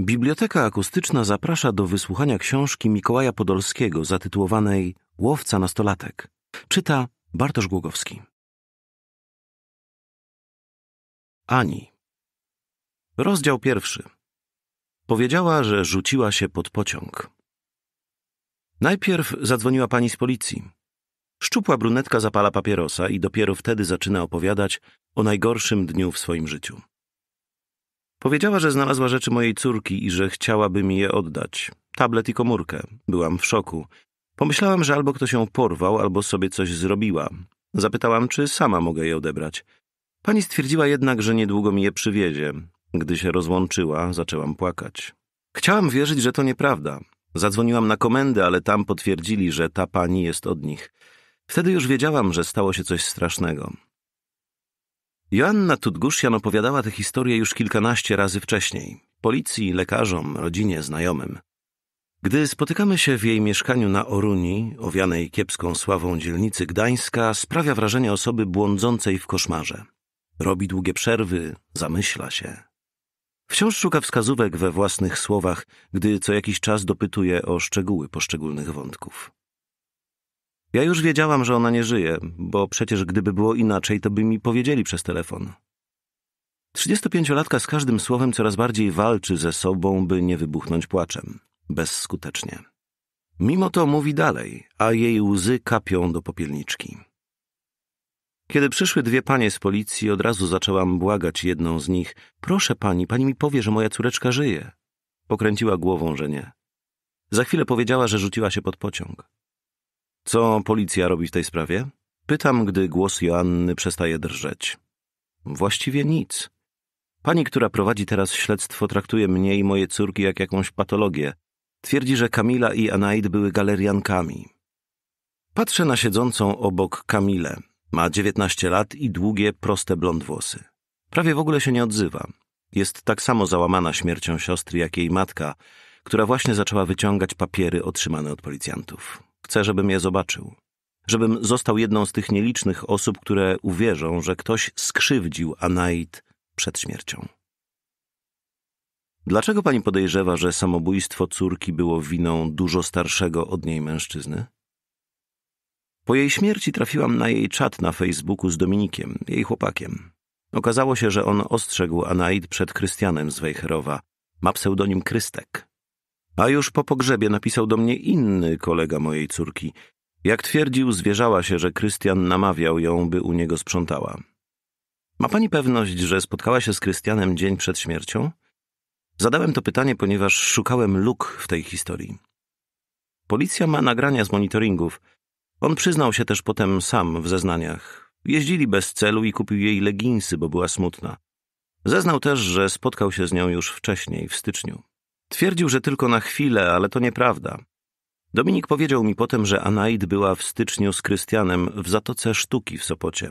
Biblioteka akustyczna zaprasza do wysłuchania książki Mikołaja Podolskiego zatytułowanej Łowca nastolatek. Czyta Bartosz Głogowski. Ani. Rozdział pierwszy. Powiedziała, że rzuciła się pod pociąg. Najpierw zadzwoniła pani z policji. Szczupła brunetka zapala papierosa i dopiero wtedy zaczyna opowiadać o najgorszym dniu w swoim życiu. Powiedziała, że znalazła rzeczy mojej córki i że chciałaby mi je oddać. Tablet i komórkę. Byłam w szoku. Pomyślałam, że albo ktoś ją porwał, albo sobie coś zrobiła. Zapytałam, czy sama mogę je odebrać. Pani stwierdziła jednak, że niedługo mi je przywiezie. Gdy się rozłączyła, zaczęłam płakać. Chciałam wierzyć, że to nieprawda. Zadzwoniłam na komendę, ale tam potwierdzili, że ta pani jest od nich. Wtedy już wiedziałam, że stało się coś strasznego. Joanna Tudgusian opowiadała tę historię już kilkanaście razy wcześniej. Policji, lekarzom, rodzinie, znajomym. Gdy spotykamy się w jej mieszkaniu na Oruni, owianej kiepską sławą dzielnicy Gdańska, sprawia wrażenie osoby błądzącej w koszmarze. Robi długie przerwy, zamyśla się. Wciąż szuka wskazówek we własnych słowach, gdy co jakiś czas dopytuje o szczegóły poszczególnych wątków. Ja już wiedziałam, że ona nie żyje, bo przecież gdyby było inaczej, to by mi powiedzieli przez telefon. 35-latka z każdym słowem coraz bardziej walczy ze sobą, by nie wybuchnąć płaczem. Bezskutecznie. Mimo to mówi dalej, a jej łzy kapią do popielniczki. Kiedy przyszły dwie panie z policji, od razu zaczęłam błagać jedną z nich: Proszę pani, pani mi powie, że moja córeczka żyje. Pokręciła głową, że nie. Za chwilę powiedziała, że rzuciła się pod pociąg. Co policja robi w tej sprawie? Pytam, gdy głos Joanny przestaje drżeć. Właściwie nic. Pani, która prowadzi teraz śledztwo, traktuje mnie i moje córki jak jakąś patologię. Twierdzi, że Kamila i Anaid były galeriankami. Patrzę na siedzącą obok Kamilę. Ma dziewiętnaście lat i długie, proste blond włosy. Prawie w ogóle się nie odzywa. Jest tak samo załamana śmiercią siostry, jak jej matka, która właśnie zaczęła wyciągać papiery otrzymane od policjantów chce, żebym je zobaczył. Żebym został jedną z tych nielicznych osób, które uwierzą, że ktoś skrzywdził Anait przed śmiercią. Dlaczego pani podejrzewa, że samobójstwo córki było winą dużo starszego od niej mężczyzny? Po jej śmierci trafiłam na jej czat na Facebooku z Dominikiem, jej chłopakiem. Okazało się, że on ostrzegł Anaid przed Krystianem z Wejherowa. Ma pseudonim Krystek. A już po pogrzebie napisał do mnie inny kolega mojej córki. Jak twierdził, zwierzała się, że Krystian namawiał ją, by u niego sprzątała. Ma pani pewność, że spotkała się z Krystianem dzień przed śmiercią? Zadałem to pytanie, ponieważ szukałem luk w tej historii. Policja ma nagrania z monitoringów. On przyznał się też potem sam w zeznaniach. Jeździli bez celu i kupił jej leginsy, bo była smutna. Zeznał też, że spotkał się z nią już wcześniej, w styczniu. Twierdził, że tylko na chwilę, ale to nieprawda. Dominik powiedział mi potem, że Anaid była w styczniu z Krystianem w Zatoce Sztuki w Sopocie.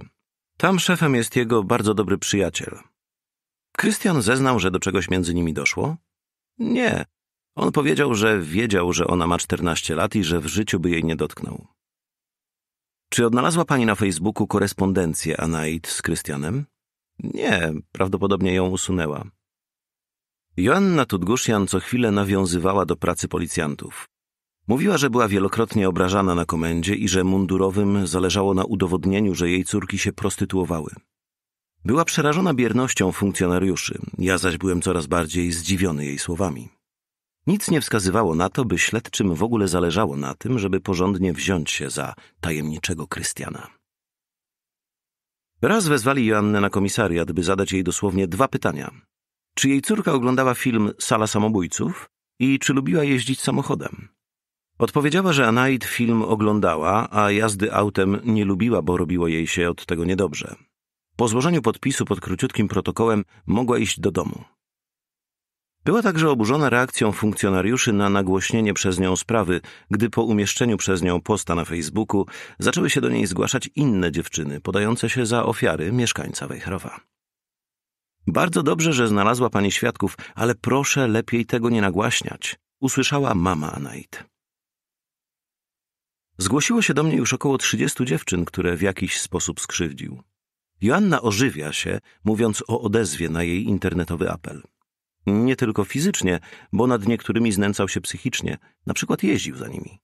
Tam szefem jest jego bardzo dobry przyjaciel. Krystian zeznał, że do czegoś między nimi doszło? Nie. On powiedział, że wiedział, że ona ma 14 lat i że w życiu by jej nie dotknął. Czy odnalazła pani na Facebooku korespondencję Anaid z Krystianem? Nie, prawdopodobnie ją usunęła. Joanna Tudguszjan co chwilę nawiązywała do pracy policjantów. Mówiła, że była wielokrotnie obrażana na komendzie i że mundurowym zależało na udowodnieniu, że jej córki się prostytuowały. Była przerażona biernością funkcjonariuszy, ja zaś byłem coraz bardziej zdziwiony jej słowami. Nic nie wskazywało na to, by śledczym w ogóle zależało na tym, żeby porządnie wziąć się za tajemniczego Krystiana. Raz wezwali Joannę na komisariat, by zadać jej dosłownie dwa pytania, czy jej córka oglądała film Sala Samobójców i czy lubiła jeździć samochodem? Odpowiedziała, że Anaid film oglądała, a jazdy autem nie lubiła, bo robiło jej się od tego niedobrze. Po złożeniu podpisu pod króciutkim protokołem mogła iść do domu. Była także oburzona reakcją funkcjonariuszy na nagłośnienie przez nią sprawy, gdy po umieszczeniu przez nią posta na Facebooku zaczęły się do niej zgłaszać inne dziewczyny podające się za ofiary mieszkańca Wejherowa. Bardzo dobrze, że znalazła pani świadków, ale proszę lepiej tego nie nagłaśniać, usłyszała mama Anait. Zgłosiło się do mnie już około trzydziestu dziewczyn, które w jakiś sposób skrzywdził. Joanna ożywia się, mówiąc o odezwie na jej internetowy apel. Nie tylko fizycznie, bo nad niektórymi znęcał się psychicznie, na przykład jeździł za nimi.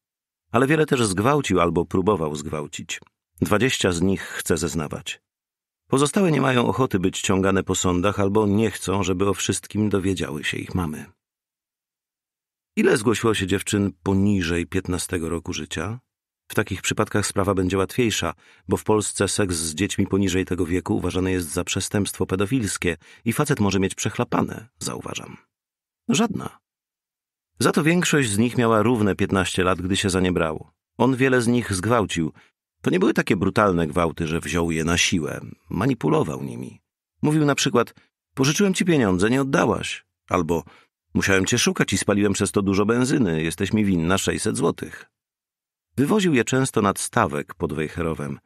Ale wiele też zgwałcił albo próbował zgwałcić. Dwadzieścia z nich chce zeznawać. Pozostałe nie mają ochoty być ciągane po sądach albo nie chcą, żeby o wszystkim dowiedziały się ich mamy. Ile zgłosiło się dziewczyn poniżej 15 roku życia? W takich przypadkach sprawa będzie łatwiejsza, bo w Polsce seks z dziećmi poniżej tego wieku uważany jest za przestępstwo pedofilskie i facet może mieć przechlapane, zauważam. Żadna. Za to większość z nich miała równe 15 lat, gdy się zaniebrało. On wiele z nich zgwałcił, to nie były takie brutalne gwałty, że wziął je na siłę. Manipulował nimi. Mówił na przykład: Pożyczyłem ci pieniądze, nie oddałaś. Albo musiałem cię szukać i spaliłem przez to dużo benzyny, jesteś mi winna 600 złotych. Wywoził je często nad stawek pod Wejherowem.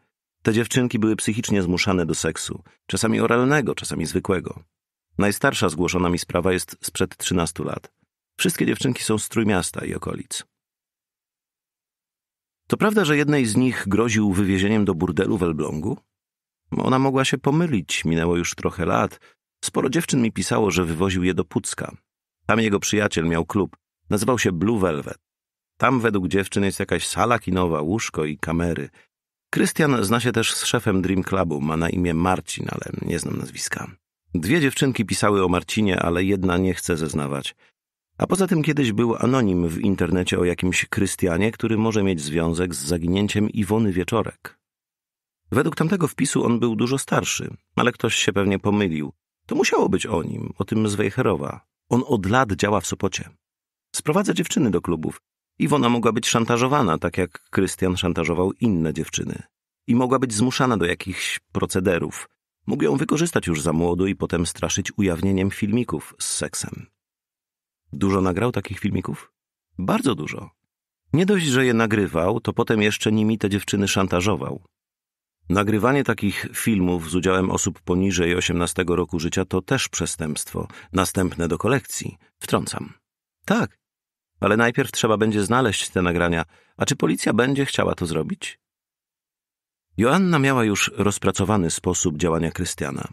Te dziewczynki były psychicznie zmuszane do seksu, czasami oralnego, czasami zwykłego. Najstarsza zgłoszona mi sprawa jest sprzed 13 lat. Wszystkie dziewczynki są z Trójmiasta i okolic. To prawda, że jednej z nich groził wywiezieniem do burdelu w Elblągu? Ona mogła się pomylić, minęło już trochę lat. Sporo dziewczyn mi pisało, że wywoził je do Pucka. Tam jego przyjaciel miał klub. Nazywał się Blue Velvet. Tam według dziewczyn jest jakaś sala kinowa, łóżko i kamery. Krystian zna się też z szefem Dream Clubu, ma na imię Marcin, ale nie znam nazwiska. Dwie dziewczynki pisały o Marcinie, ale jedna nie chce zeznawać. A poza tym kiedyś był anonim w internecie o jakimś Krystianie, który może mieć związek z zaginięciem Iwony Wieczorek. Według tamtego wpisu on był dużo starszy, ale ktoś się pewnie pomylił. To musiało być o nim, o tym z Wejherowa. On od lat działa w Sopocie. Sprowadza dziewczyny do klubów. Iwona mogła być szantażowana, tak jak Krystian szantażował inne dziewczyny. I mogła być zmuszana do jakichś procederów. Mógł ją wykorzystać już za młodu i potem straszyć ujawnieniem filmików z seksem. Dużo nagrał takich filmików? Bardzo dużo. Nie dość, że je nagrywał, to potem jeszcze nimi te dziewczyny szantażował. Nagrywanie takich filmów z udziałem osób poniżej 18 roku życia to też przestępstwo, następne do kolekcji. Wtrącam. Tak, ale najpierw trzeba będzie znaleźć te nagrania. A czy policja będzie chciała to zrobić? Joanna miała już rozpracowany sposób działania Krystiana.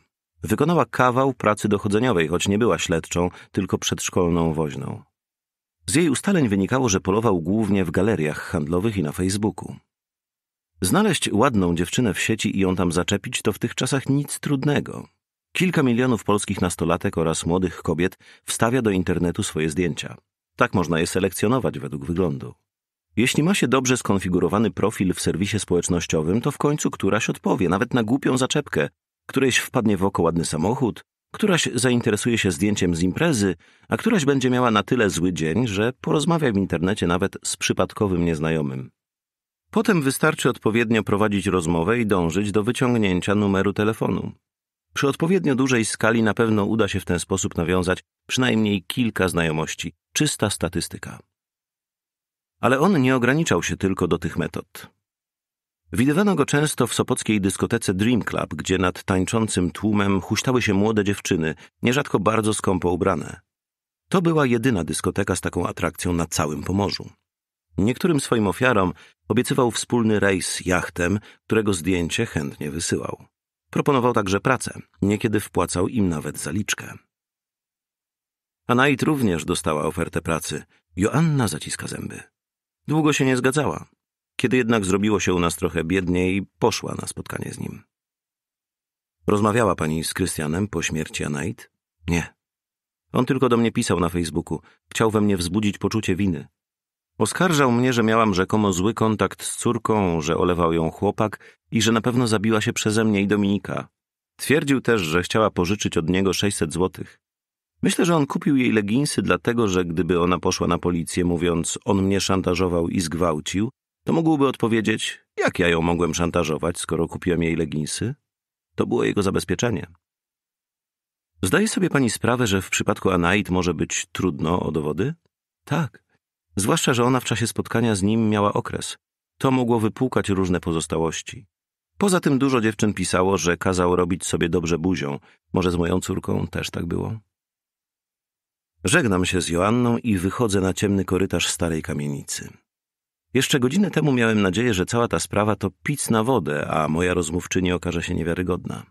Wykonała kawał pracy dochodzeniowej, choć nie była śledczą, tylko przedszkolną woźną. Z jej ustaleń wynikało, że polował głównie w galeriach handlowych i na Facebooku. Znaleźć ładną dziewczynę w sieci i ją tam zaczepić to w tych czasach nic trudnego. Kilka milionów polskich nastolatek oraz młodych kobiet wstawia do internetu swoje zdjęcia. Tak można je selekcjonować według wyglądu. Jeśli ma się dobrze skonfigurowany profil w serwisie społecznościowym, to w końcu któraś odpowie, nawet na głupią zaczepkę, Którejś wpadnie w oko ładny samochód, któraś zainteresuje się zdjęciem z imprezy, a któraś będzie miała na tyle zły dzień, że porozmawia w internecie nawet z przypadkowym nieznajomym. Potem wystarczy odpowiednio prowadzić rozmowę i dążyć do wyciągnięcia numeru telefonu. Przy odpowiednio dużej skali na pewno uda się w ten sposób nawiązać przynajmniej kilka znajomości, czysta statystyka. Ale on nie ograniczał się tylko do tych metod. Widywano go często w sopockiej dyskotece Dream Club, gdzie nad tańczącym tłumem huśtały się młode dziewczyny, nierzadko bardzo skąpo ubrane. To była jedyna dyskoteka z taką atrakcją na całym Pomorzu. Niektórym swoim ofiarom obiecywał wspólny rejs jachtem, którego zdjęcie chętnie wysyłał. Proponował także pracę, niekiedy wpłacał im nawet zaliczkę. Anait również dostała ofertę pracy. Joanna zaciska zęby. Długo się nie zgadzała. Kiedy jednak zrobiło się u nas trochę biedniej, poszła na spotkanie z nim. Rozmawiała pani z Krystianem po śmierci Anait? Nie. On tylko do mnie pisał na Facebooku. Chciał we mnie wzbudzić poczucie winy. Oskarżał mnie, że miałam rzekomo zły kontakt z córką, że olewał ją chłopak i że na pewno zabiła się przeze mnie i Dominika. Twierdził też, że chciała pożyczyć od niego 600 złotych. Myślę, że on kupił jej leginsy dlatego, że gdyby ona poszła na policję mówiąc on mnie szantażował i zgwałcił, to mógłby odpowiedzieć, jak ja ją mogłem szantażować, skoro kupiłem jej leginsy? To było jego zabezpieczenie. Zdaje sobie pani sprawę, że w przypadku Anaid może być trudno o dowody? Tak. Zwłaszcza, że ona w czasie spotkania z nim miała okres. To mogło wypłukać różne pozostałości. Poza tym dużo dziewczyn pisało, że kazał robić sobie dobrze buzią. Może z moją córką też tak było. Żegnam się z Joanną i wychodzę na ciemny korytarz starej kamienicy. Jeszcze godzinę temu miałem nadzieję, że cała ta sprawa to pic na wodę, a moja rozmówczyni okaże się niewiarygodna.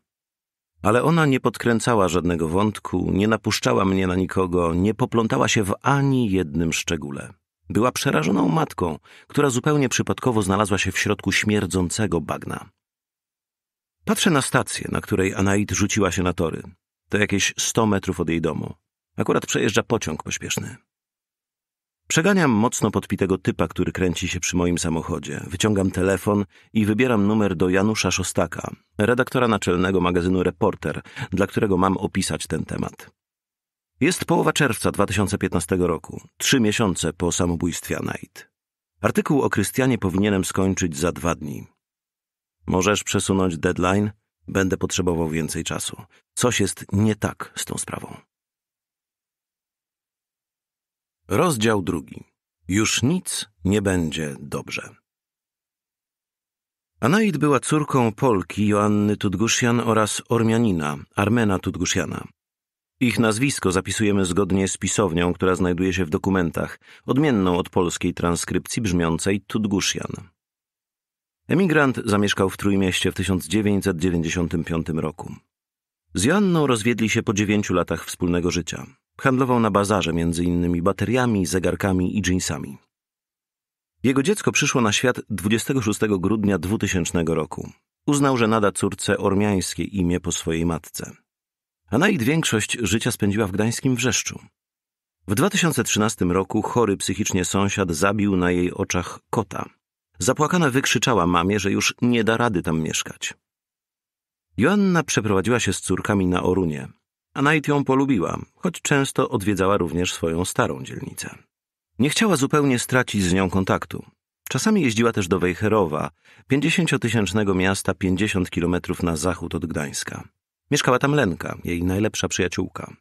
Ale ona nie podkręcała żadnego wątku, nie napuszczała mnie na nikogo, nie poplątała się w ani jednym szczególe. Była przerażoną matką, która zupełnie przypadkowo znalazła się w środku śmierdzącego bagna. Patrzę na stację, na której Anait rzuciła się na tory. To jakieś 100 metrów od jej domu. Akurat przejeżdża pociąg pośpieszny. Przeganiam mocno podpitego typa, który kręci się przy moim samochodzie. Wyciągam telefon i wybieram numer do Janusza Szostaka, redaktora naczelnego magazynu Reporter, dla którego mam opisać ten temat. Jest połowa czerwca 2015 roku, trzy miesiące po samobójstwie Knight. Artykuł o Krystianie powinienem skończyć za dwa dni. Możesz przesunąć deadline? Będę potrzebował więcej czasu. Coś jest nie tak z tą sprawą. Rozdział drugi. Już nic nie będzie dobrze. Anaid była córką Polki Joanny Tudgusian oraz Ormianina Armena Tudgusiana. Ich nazwisko zapisujemy zgodnie z pisownią, która znajduje się w dokumentach, odmienną od polskiej transkrypcji brzmiącej Tudgusian. Emigrant zamieszkał w Trójmieście w 1995 roku. Z Joanną rozwiedli się po dziewięciu latach wspólnego życia. Handlował na bazarze między innymi bateriami, zegarkami i dżinsami. Jego dziecko przyszło na świat 26 grudnia 2000 roku. Uznał, że nada córce ormiańskie imię po swojej matce. A największość życia spędziła w gdańskim Wrzeszczu. W 2013 roku chory psychicznie sąsiad zabił na jej oczach kota. Zapłakana wykrzyczała mamie, że już nie da rady tam mieszkać. Joanna przeprowadziła się z córkami na Orunie a Knight ją polubiła, choć często odwiedzała również swoją starą dzielnicę. Nie chciała zupełnie stracić z nią kontaktu. Czasami jeździła też do Wejherowa, pięćdziesięciotysięcznego miasta 50 kilometrów na zachód od Gdańska. Mieszkała tam Lenka, jej najlepsza przyjaciółka.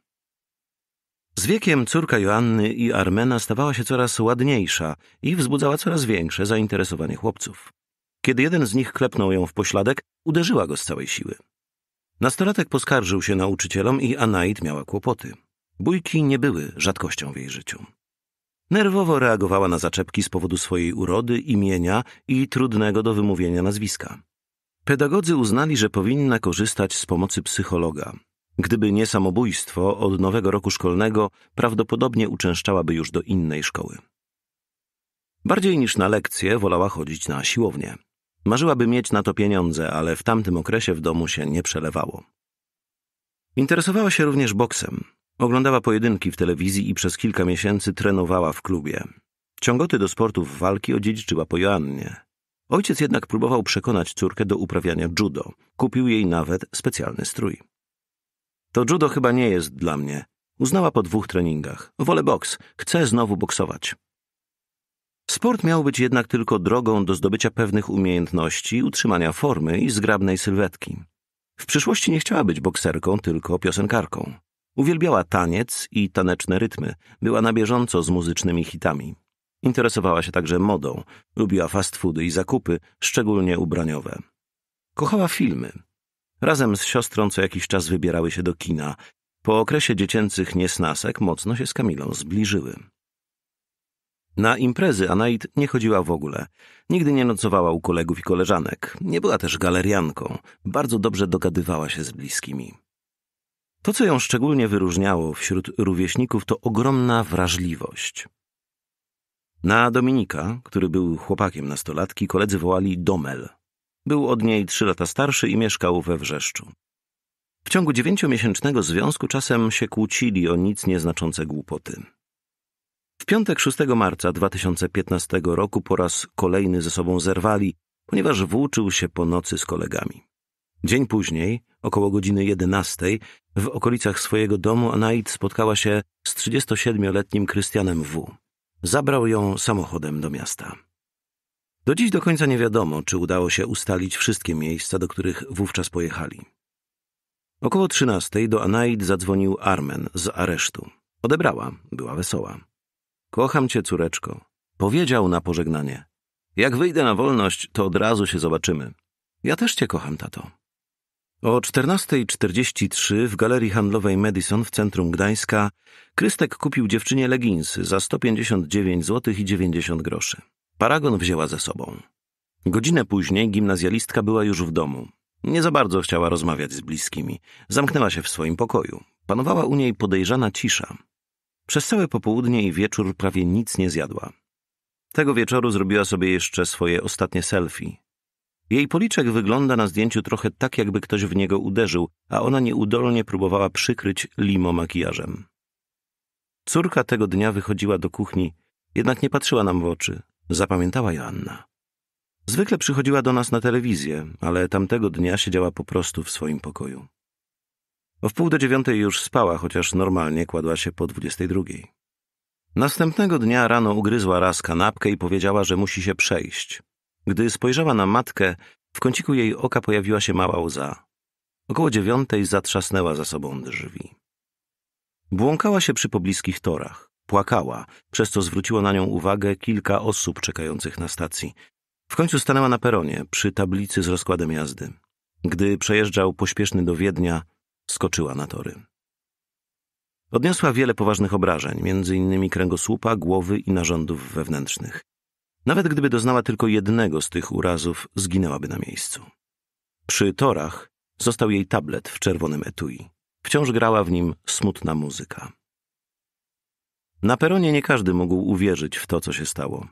Z wiekiem córka Joanny i Armena stawała się coraz ładniejsza i wzbudzała coraz większe zainteresowanie chłopców. Kiedy jeden z nich klepnął ją w pośladek, uderzyła go z całej siły. Nastolatek poskarżył się nauczycielom i Anaid miała kłopoty. Bójki nie były rzadkością w jej życiu. Nerwowo reagowała na zaczepki z powodu swojej urody, imienia i trudnego do wymówienia nazwiska. Pedagodzy uznali, że powinna korzystać z pomocy psychologa. Gdyby nie samobójstwo, od nowego roku szkolnego prawdopodobnie uczęszczałaby już do innej szkoły. Bardziej niż na lekcje wolała chodzić na siłownię. Marzyłaby mieć na to pieniądze, ale w tamtym okresie w domu się nie przelewało. Interesowała się również boksem. Oglądała pojedynki w telewizji i przez kilka miesięcy trenowała w klubie. Ciągoty do sportów walki odziedziczyła po Joannie. Ojciec jednak próbował przekonać córkę do uprawiania judo. Kupił jej nawet specjalny strój. To judo chyba nie jest dla mnie. Uznała po dwóch treningach. Wolę boks. Chcę znowu boksować. Sport miał być jednak tylko drogą do zdobycia pewnych umiejętności, utrzymania formy i zgrabnej sylwetki. W przyszłości nie chciała być bokserką, tylko piosenkarką. Uwielbiała taniec i taneczne rytmy, była na bieżąco z muzycznymi hitami. Interesowała się także modą, lubiła fast foody i zakupy, szczególnie ubraniowe. Kochała filmy. Razem z siostrą co jakiś czas wybierały się do kina. Po okresie dziecięcych niesnasek mocno się z Kamilą zbliżyły. Na imprezy Anaid nie chodziła w ogóle. Nigdy nie nocowała u kolegów i koleżanek. Nie była też galerianką. Bardzo dobrze dogadywała się z bliskimi. To, co ją szczególnie wyróżniało wśród rówieśników, to ogromna wrażliwość. Na Dominika, który był chłopakiem nastolatki, koledzy wołali Domel. Był od niej trzy lata starszy i mieszkał we Wrzeszczu. W ciągu dziewięciomiesięcznego związku czasem się kłócili o nic nieznaczące głupoty. W piątek 6 marca 2015 roku po raz kolejny ze sobą zerwali, ponieważ włóczył się po nocy z kolegami. Dzień później, około godziny 11, w okolicach swojego domu Anaid spotkała się z 37-letnim Krystianem W. Zabrał ją samochodem do miasta. Do dziś do końca nie wiadomo, czy udało się ustalić wszystkie miejsca, do których wówczas pojechali. Około 13 do Anaid zadzwonił Armen z aresztu. Odebrała, była wesoła. Kocham cię, córeczko. Powiedział na pożegnanie. Jak wyjdę na wolność, to od razu się zobaczymy. Ja też cię kocham, tato. O 14.43 w galerii handlowej Madison w centrum Gdańska Krystek kupił dziewczynie leginsy za 159 zł i 90 groszy. Paragon wzięła ze sobą. Godzinę później gimnazjalistka była już w domu. Nie za bardzo chciała rozmawiać z bliskimi. Zamknęła się w swoim pokoju. Panowała u niej podejrzana cisza. Przez całe popołudnie i wieczór prawie nic nie zjadła. Tego wieczoru zrobiła sobie jeszcze swoje ostatnie selfie. Jej policzek wygląda na zdjęciu trochę tak, jakby ktoś w niego uderzył, a ona nieudolnie próbowała przykryć limo makijażem. Córka tego dnia wychodziła do kuchni, jednak nie patrzyła nam w oczy. Zapamiętała Joanna. Zwykle przychodziła do nas na telewizję, ale tamtego dnia siedziała po prostu w swoim pokoju. O wpół do dziewiątej już spała, chociaż normalnie kładła się po dwudziestej drugiej. Następnego dnia rano ugryzła raz kanapkę i powiedziała, że musi się przejść. Gdy spojrzała na matkę, w kąciku jej oka pojawiła się mała łza. Około dziewiątej zatrzasnęła za sobą drzwi. Błąkała się przy pobliskich torach, płakała, przez co zwróciło na nią uwagę kilka osób czekających na stacji. W końcu stanęła na peronie, przy tablicy z rozkładem jazdy. Gdy przejeżdżał pośpieszny do Wiednia, skoczyła na tory. Odniosła wiele poważnych obrażeń, między innymi kręgosłupa, głowy i narządów wewnętrznych. Nawet gdyby doznała tylko jednego z tych urazów, zginęłaby na miejscu. Przy torach został jej tablet w czerwonym etui. Wciąż grała w nim smutna muzyka. Na peronie nie każdy mógł uwierzyć w to, co się stało.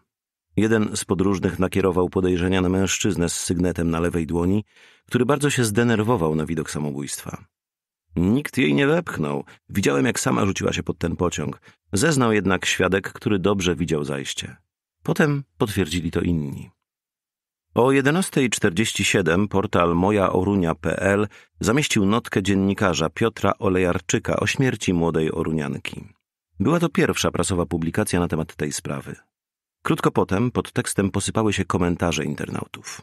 Jeden z podróżnych nakierował podejrzenia na mężczyznę z sygnetem na lewej dłoni, który bardzo się zdenerwował na widok samobójstwa. Nikt jej nie wepchnął. Widziałem, jak sama rzuciła się pod ten pociąg. Zeznał jednak świadek, który dobrze widział zajście. Potem potwierdzili to inni. O 11.47 portal mojaorunia.pl zamieścił notkę dziennikarza Piotra Olejarczyka o śmierci młodej Orunianki. Była to pierwsza prasowa publikacja na temat tej sprawy. Krótko potem pod tekstem posypały się komentarze internautów.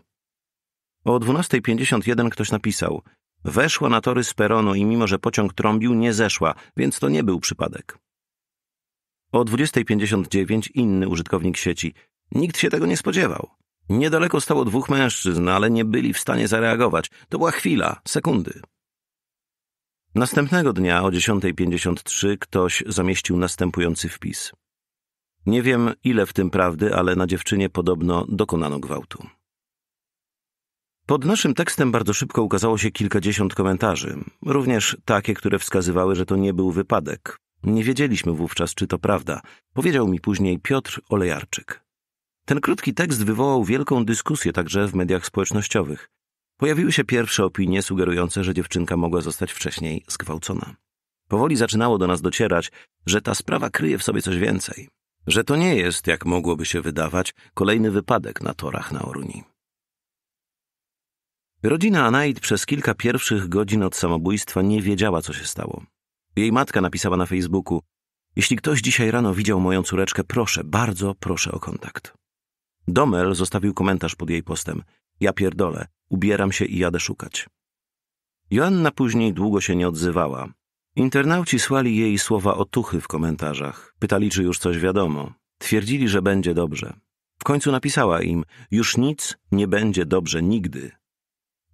O 12.51 ktoś napisał: Weszła na tory z peronu i mimo, że pociąg trąbił, nie zeszła, więc to nie był przypadek. O 20.59 inny użytkownik sieci. Nikt się tego nie spodziewał. Niedaleko stało dwóch mężczyzn, ale nie byli w stanie zareagować. To była chwila, sekundy. Następnego dnia o 10.53 ktoś zamieścił następujący wpis. Nie wiem, ile w tym prawdy, ale na dziewczynie podobno dokonano gwałtu. Pod naszym tekstem bardzo szybko ukazało się kilkadziesiąt komentarzy, również takie, które wskazywały, że to nie był wypadek. Nie wiedzieliśmy wówczas, czy to prawda, powiedział mi później Piotr Olejarczyk. Ten krótki tekst wywołał wielką dyskusję także w mediach społecznościowych. Pojawiły się pierwsze opinie sugerujące, że dziewczynka mogła zostać wcześniej zgwałcona. Powoli zaczynało do nas docierać, że ta sprawa kryje w sobie coś więcej, że to nie jest, jak mogłoby się wydawać, kolejny wypadek na torach na Oruni. Rodzina Anaid przez kilka pierwszych godzin od samobójstwa nie wiedziała, co się stało. Jej matka napisała na Facebooku: Jeśli ktoś dzisiaj rano widział moją córeczkę, proszę, bardzo proszę o kontakt. Domel zostawił komentarz pod jej postem: Ja pierdolę, ubieram się i jadę szukać. Joanna później długo się nie odzywała. Internauci słali jej słowa otuchy w komentarzach, pytali, czy już coś wiadomo. Twierdzili, że będzie dobrze. W końcu napisała im: Już nic nie będzie dobrze nigdy,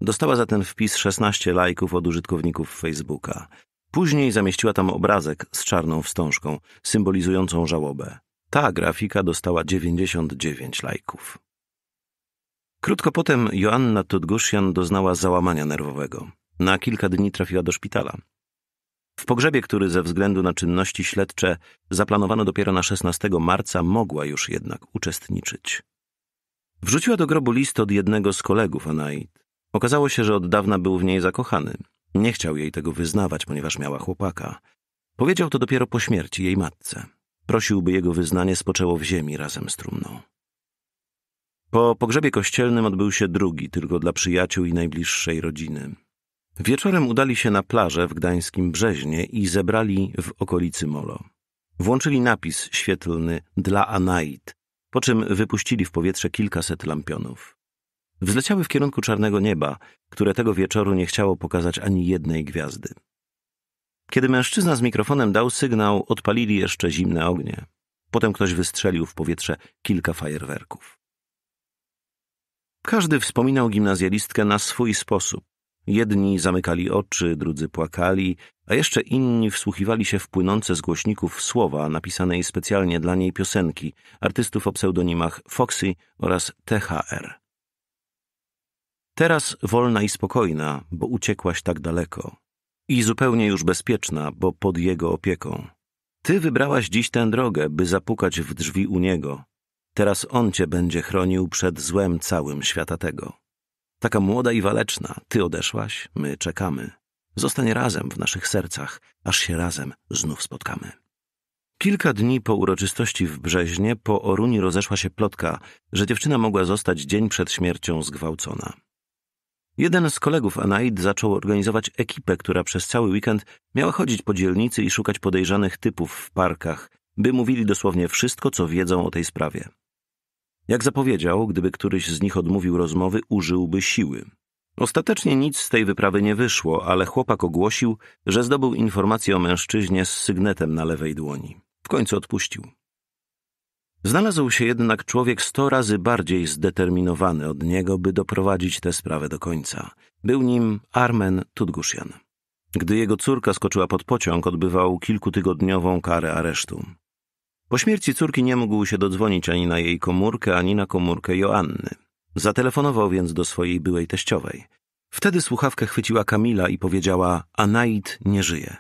Dostała za ten wpis 16 lajków od użytkowników Facebooka. Później zamieściła tam obrazek z czarną wstążką, symbolizującą żałobę. Ta grafika dostała 99 lajków. Krótko potem Joanna Tudguszian doznała załamania nerwowego. Na kilka dni trafiła do szpitala. W pogrzebie, który ze względu na czynności śledcze zaplanowano dopiero na 16 marca, mogła już jednak uczestniczyć. Wrzuciła do grobu list od jednego z kolegów Anaid. Okazało się, że od dawna był w niej zakochany. Nie chciał jej tego wyznawać, ponieważ miała chłopaka. Powiedział to dopiero po śmierci jej matce. Prosił, by jego wyznanie spoczęło w ziemi razem z trumną. Po pogrzebie kościelnym odbył się drugi, tylko dla przyjaciół i najbliższej rodziny. Wieczorem udali się na plażę w gdańskim Brzeźnie i zebrali w okolicy Molo. Włączyli napis świetlny dla Anait, po czym wypuścili w powietrze kilkaset lampionów. Wzleciały w kierunku czarnego nieba, które tego wieczoru nie chciało pokazać ani jednej gwiazdy. Kiedy mężczyzna z mikrofonem dał sygnał, odpalili jeszcze zimne ognie. Potem ktoś wystrzelił w powietrze kilka fajerwerków. Każdy wspominał gimnazjalistkę na swój sposób. Jedni zamykali oczy, drudzy płakali, a jeszcze inni wsłuchiwali się w płynące z głośników słowa napisanej specjalnie dla niej piosenki artystów o pseudonimach Foxy oraz THR. Teraz wolna i spokojna, bo uciekłaś tak daleko. I zupełnie już bezpieczna, bo pod jego opieką. Ty wybrałaś dziś tę drogę, by zapukać w drzwi u niego. Teraz on cię będzie chronił przed złem całym świata tego. Taka młoda i waleczna, ty odeszłaś, my czekamy. Zostań razem w naszych sercach, aż się razem znów spotkamy. Kilka dni po uroczystości w Brzeźnie po Oruni rozeszła się plotka, że dziewczyna mogła zostać dzień przed śmiercią zgwałcona. Jeden z kolegów Anaid zaczął organizować ekipę, która przez cały weekend miała chodzić po dzielnicy i szukać podejrzanych typów w parkach, by mówili dosłownie wszystko, co wiedzą o tej sprawie. Jak zapowiedział, gdyby któryś z nich odmówił rozmowy, użyłby siły. Ostatecznie nic z tej wyprawy nie wyszło, ale chłopak ogłosił, że zdobył informację o mężczyźnie z sygnetem na lewej dłoni. W końcu odpuścił. Znalazł się jednak człowiek sto razy bardziej zdeterminowany od niego, by doprowadzić tę sprawę do końca. Był nim Armen Tutgusjan. Gdy jego córka skoczyła pod pociąg, odbywał kilkutygodniową karę aresztu. Po śmierci córki nie mógł się dodzwonić ani na jej komórkę, ani na komórkę Joanny. Zatelefonował więc do swojej byłej teściowej. Wtedy słuchawkę chwyciła Kamila i powiedziała: Anaid nie żyje.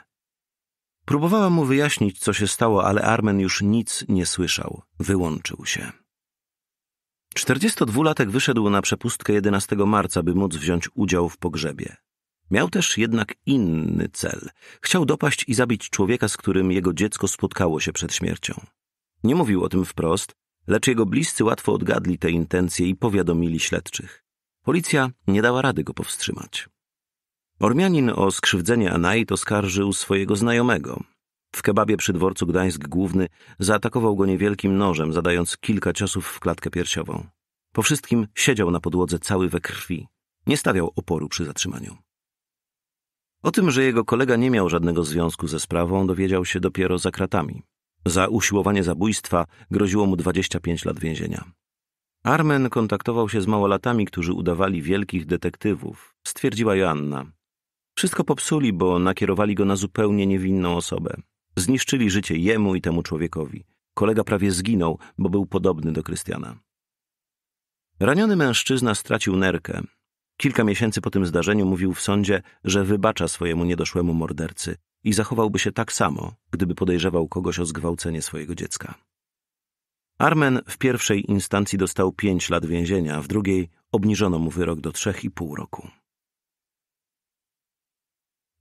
Próbowałam mu wyjaśnić, co się stało, ale Armen już nic nie słyszał. Wyłączył się. 42-latek wyszedł na przepustkę 11 marca, by móc wziąć udział w pogrzebie. Miał też jednak inny cel. Chciał dopaść i zabić człowieka, z którym jego dziecko spotkało się przed śmiercią. Nie mówił o tym wprost, lecz jego bliscy łatwo odgadli te intencje i powiadomili śledczych. Policja nie dała rady go powstrzymać. Ormianin o skrzywdzenie Anait oskarżył swojego znajomego. W kebabie przy dworcu Gdańsk Główny zaatakował go niewielkim nożem, zadając kilka ciosów w klatkę piersiową. Po wszystkim siedział na podłodze cały we krwi. Nie stawiał oporu przy zatrzymaniu. O tym, że jego kolega nie miał żadnego związku ze sprawą, dowiedział się dopiero za kratami. Za usiłowanie zabójstwa groziło mu 25 lat więzienia. Armen kontaktował się z małolatami, którzy udawali wielkich detektywów, stwierdziła Joanna, wszystko popsuli, bo nakierowali go na zupełnie niewinną osobę. Zniszczyli życie jemu i temu człowiekowi. Kolega prawie zginął, bo był podobny do Krystiana. Raniony mężczyzna stracił nerkę. Kilka miesięcy po tym zdarzeniu mówił w sądzie, że wybacza swojemu niedoszłemu mordercy i zachowałby się tak samo, gdyby podejrzewał kogoś o zgwałcenie swojego dziecka. Armen w pierwszej instancji dostał pięć lat więzienia, w drugiej obniżono mu wyrok do trzech i pół roku.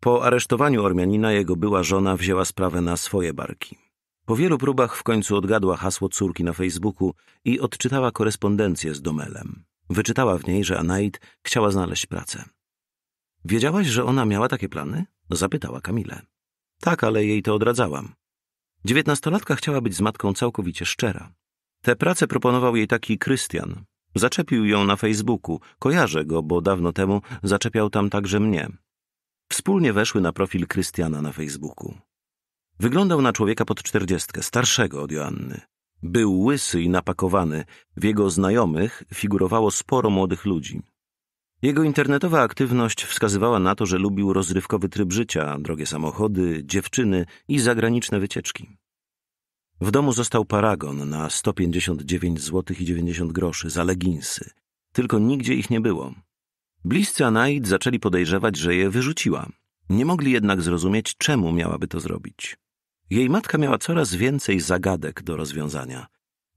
Po aresztowaniu Ormianina jego była żona wzięła sprawę na swoje barki. Po wielu próbach w końcu odgadła hasło córki na Facebooku i odczytała korespondencję z Domelem. Wyczytała w niej, że Anaid chciała znaleźć pracę. Wiedziałaś, że ona miała takie plany? Zapytała Kamile. Tak, ale jej to odradzałam. Dziewiętnastolatka chciała być z matką całkowicie szczera. Tę pracę proponował jej taki Krystian. Zaczepił ją na Facebooku. Kojarzę go, bo dawno temu zaczepiał tam także mnie. Wspólnie weszły na profil Krystiana na Facebooku. Wyglądał na człowieka pod czterdziestkę, starszego od Joanny. Był łysy i napakowany. W jego znajomych figurowało sporo młodych ludzi. Jego internetowa aktywność wskazywała na to, że lubił rozrywkowy tryb życia, drogie samochody, dziewczyny i zagraniczne wycieczki. W domu został paragon na 159 zł i 90 groszy za leginsy. Tylko nigdzie ich nie było. Bliscy Anaid zaczęli podejrzewać, że je wyrzuciła. Nie mogli jednak zrozumieć, czemu miałaby to zrobić. Jej matka miała coraz więcej zagadek do rozwiązania.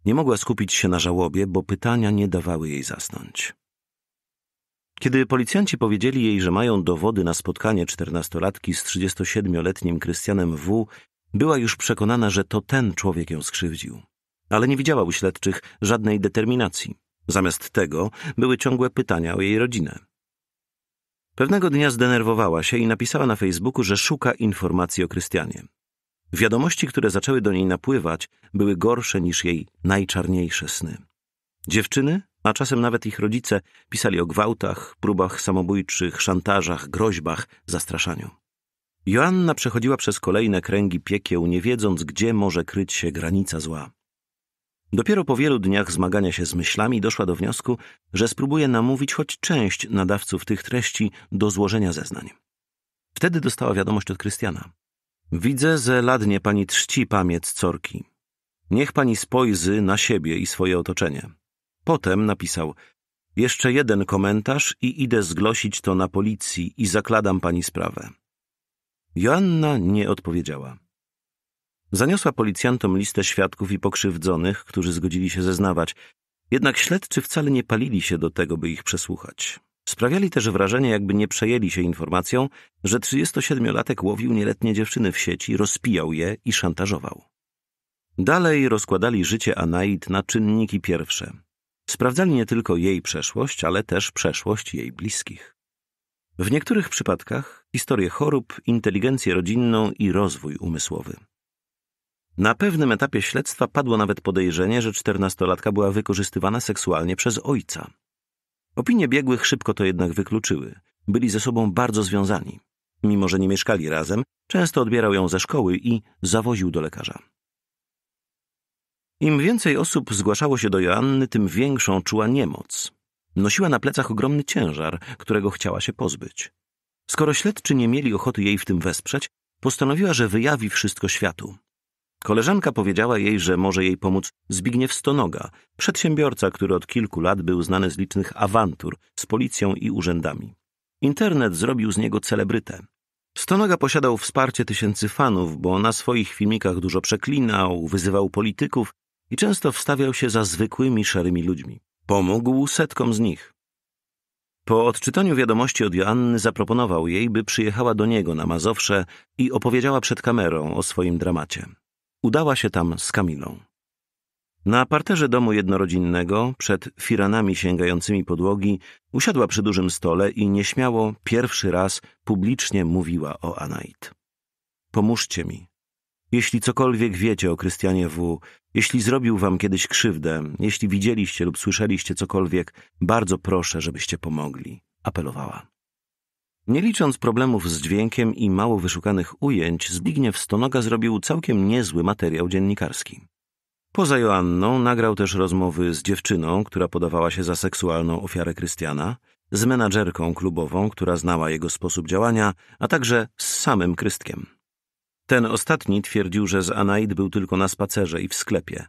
Nie mogła skupić się na żałobie, bo pytania nie dawały jej zasnąć. Kiedy policjanci powiedzieli jej, że mają dowody na spotkanie czternastolatki z 37-letnim Krystianem W., była już przekonana, że to ten człowiek ją skrzywdził. Ale nie widziała u śledczych żadnej determinacji. Zamiast tego były ciągłe pytania o jej rodzinę. Pewnego dnia zdenerwowała się i napisała na Facebooku, że szuka informacji o Krystianie. Wiadomości, które zaczęły do niej napływać, były gorsze niż jej najczarniejsze sny. Dziewczyny, a czasem nawet ich rodzice, pisali o gwałtach, próbach samobójczych, szantażach, groźbach, zastraszaniu. Joanna przechodziła przez kolejne kręgi piekieł, nie wiedząc, gdzie może kryć się granica zła. Dopiero po wielu dniach zmagania się z myślami doszła do wniosku, że spróbuje namówić choć część nadawców tych treści do złożenia zeznań. Wtedy dostała wiadomość od Krystiana. Widzę, że ladnie pani czci pamięć córki. Niech pani spojrzy na siebie i swoje otoczenie. Potem napisał: Jeszcze jeden komentarz i idę zgłosić to na policji i zakładam pani sprawę. Joanna nie odpowiedziała. Zaniosła policjantom listę świadków i pokrzywdzonych, którzy zgodzili się zeznawać. Jednak śledczy wcale nie palili się do tego, by ich przesłuchać. Sprawiali też wrażenie, jakby nie przejęli się informacją, że 37-latek łowił nieletnie dziewczyny w sieci, rozpijał je i szantażował. Dalej rozkładali życie Anaid na czynniki pierwsze. Sprawdzali nie tylko jej przeszłość, ale też przeszłość jej bliskich. W niektórych przypadkach historię chorób, inteligencję rodzinną i rozwój umysłowy. Na pewnym etapie śledztwa padło nawet podejrzenie, że czternastolatka była wykorzystywana seksualnie przez ojca. Opinie biegłych szybko to jednak wykluczyły. Byli ze sobą bardzo związani. Mimo, że nie mieszkali razem, często odbierał ją ze szkoły i zawoził do lekarza. Im więcej osób zgłaszało się do Joanny, tym większą czuła niemoc. Nosiła na plecach ogromny ciężar, którego chciała się pozbyć. Skoro śledczy nie mieli ochoty jej w tym wesprzeć, postanowiła, że wyjawi wszystko światu. Koleżanka powiedziała jej, że może jej pomóc Zbigniew Stonoga, przedsiębiorca, który od kilku lat był znany z licznych awantur z policją i urzędami. Internet zrobił z niego celebrytę. Stonoga posiadał wsparcie tysięcy fanów, bo na swoich filmikach dużo przeklinał, wyzywał polityków i często wstawiał się za zwykłymi szarymi ludźmi. Pomógł setkom z nich. Po odczytaniu wiadomości od Joanny zaproponował jej, by przyjechała do niego na Mazowsze i opowiedziała przed kamerą o swoim dramacie. Udała się tam z Kamilą. Na parterze domu jednorodzinnego, przed firanami sięgającymi podłogi, usiadła przy dużym stole i nieśmiało pierwszy raz publicznie mówiła o Anait. Pomóżcie mi. Jeśli cokolwiek wiecie o Krystianie W., jeśli zrobił wam kiedyś krzywdę, jeśli widzieliście lub słyszeliście cokolwiek, bardzo proszę, żebyście pomogli, apelowała. Nie licząc problemów z dźwiękiem i mało wyszukanych ujęć, Zbigniew Stonoga zrobił całkiem niezły materiał dziennikarski. Poza Joanną nagrał też rozmowy z dziewczyną, która podawała się za seksualną ofiarę Krystiana, z menadżerką klubową, która znała jego sposób działania, a także z samym Krystkiem. Ten ostatni twierdził, że z Anaid był tylko na spacerze i w sklepie,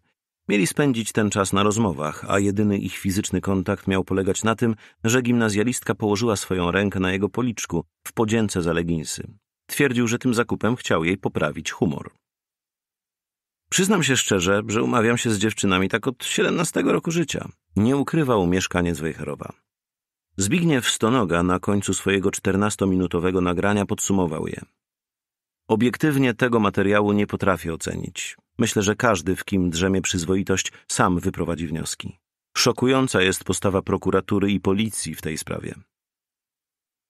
Mieli spędzić ten czas na rozmowach, a jedyny ich fizyczny kontakt miał polegać na tym, że gimnazjalistka położyła swoją rękę na jego policzku w podzięce za leginsy. Twierdził, że tym zakupem chciał jej poprawić humor. Przyznam się szczerze, że umawiam się z dziewczynami tak od 17 roku życia. Nie ukrywał mieszkaniec Wejherowa. Zbigniew Stonoga na końcu swojego 14-minutowego nagrania podsumował je. Obiektywnie tego materiału nie potrafię ocenić. Myślę, że każdy, w kim drzemie przyzwoitość, sam wyprowadzi wnioski. Szokująca jest postawa prokuratury i policji w tej sprawie.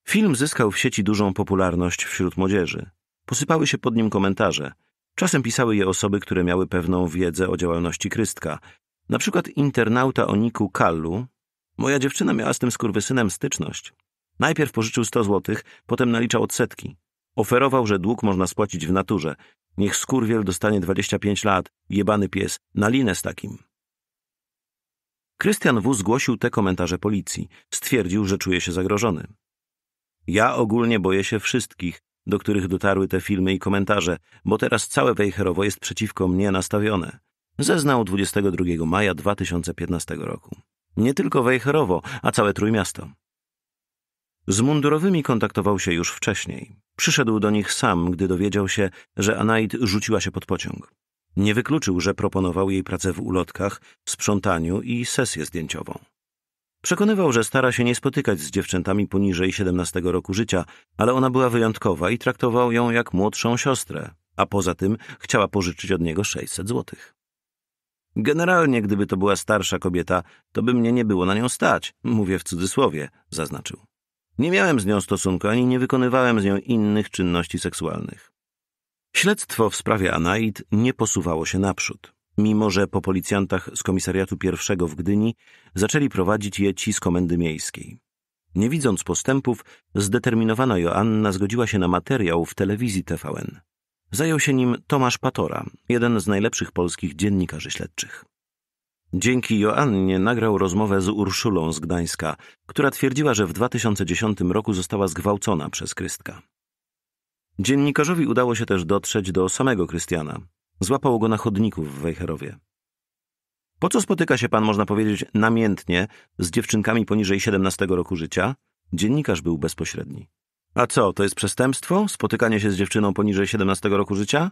Film zyskał w sieci dużą popularność wśród młodzieży. Posypały się pod nim komentarze. Czasem pisały je osoby, które miały pewną wiedzę o działalności Krystka. Na przykład internauta o Niku Kallu. Moja dziewczyna miała z tym skurwysynem styczność. Najpierw pożyczył 100 złotych, potem naliczał odsetki. Oferował, że dług można spłacić w naturze. Niech skurwiel dostanie 25 lat, jebany pies, na linę z takim. Krystian W. zgłosił te komentarze policji. Stwierdził, że czuje się zagrożony. Ja ogólnie boję się wszystkich, do których dotarły te filmy i komentarze, bo teraz całe Wejherowo jest przeciwko mnie nastawione. Zeznał 22 maja 2015 roku. Nie tylko Wejherowo, a całe Trójmiasto. Z mundurowymi kontaktował się już wcześniej. Przyszedł do nich sam, gdy dowiedział się, że Anaid rzuciła się pod pociąg. Nie wykluczył, że proponował jej pracę w ulotkach, sprzątaniu i sesję zdjęciową. Przekonywał, że stara się nie spotykać z dziewczętami poniżej 17 roku życia, ale ona była wyjątkowa i traktował ją jak młodszą siostrę, a poza tym chciała pożyczyć od niego 600 złotych. Generalnie, gdyby to była starsza kobieta, to by mnie nie było na nią stać, mówię w cudzysłowie, zaznaczył. Nie miałem z nią stosunku ani nie wykonywałem z nią innych czynności seksualnych. Śledztwo w sprawie Anaid nie posuwało się naprzód, mimo że po policjantach z komisariatu pierwszego w Gdyni zaczęli prowadzić je ci z komendy miejskiej. Nie widząc postępów, zdeterminowana Joanna zgodziła się na materiał w telewizji TVN. Zajął się nim Tomasz Patora, jeden z najlepszych polskich dziennikarzy śledczych. Dzięki Joannie nagrał rozmowę z Urszulą z Gdańska, która twierdziła, że w 2010 roku została zgwałcona przez Krystka. Dziennikarzowi udało się też dotrzeć do samego Krystiana. Złapał go na chodniku w Wejherowie. Po co spotyka się pan, można powiedzieć, namiętnie z dziewczynkami poniżej 17 roku życia? Dziennikarz był bezpośredni. A co, to jest przestępstwo? Spotykanie się z dziewczyną poniżej 17 roku życia?